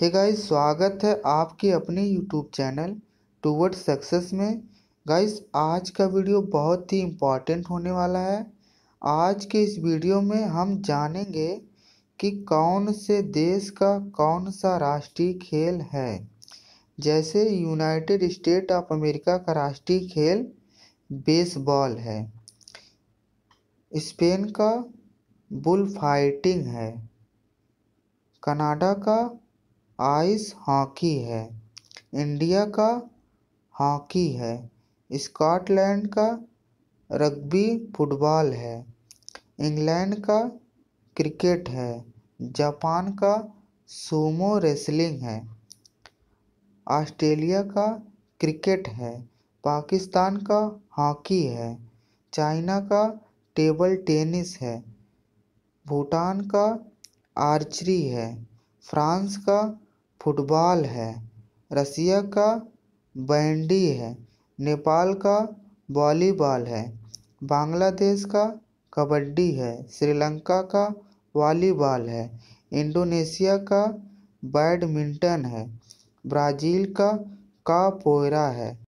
हे hey guys स्वागत है आपके अपने यूट्यूब चैनल टूवर्ड सक्सेस में गाइस आज का वीडियो बहुत ही इम्पॉर्टेंट होने वाला है आज के इस वीडियो में हम जानेंगे कि कौन से देश का कौन सा राष्ट्रीय खेल है जैसे यूनाइटेड स्टेट ऑफ अमेरिका का राष्ट्रीय खेल बेसबॉल है स्पेन का बुल फाइटिंग है कनाडा का आइस हॉकी है इंडिया का हॉकी है स्कॉटलैंड का रग्बी फुटबॉल है इंग्लैंड का क्रिकेट है जापान का सुमो रेसलिंग है ऑस्ट्रेलिया का क्रिकेट है पाकिस्तान का हॉकी है चाइना का टेबल टेनिस है भूटान का आर्चरी है फ्रांस का फुटबॉल है रसिया का बैंडी है नेपाल का वॉलीबॉल है बांग्लादेश का कबड्डी है श्रीलंका का वॉलीबॉल है इंडोनेशिया का बैडमिंटन है ब्राज़ील का कापोएरा है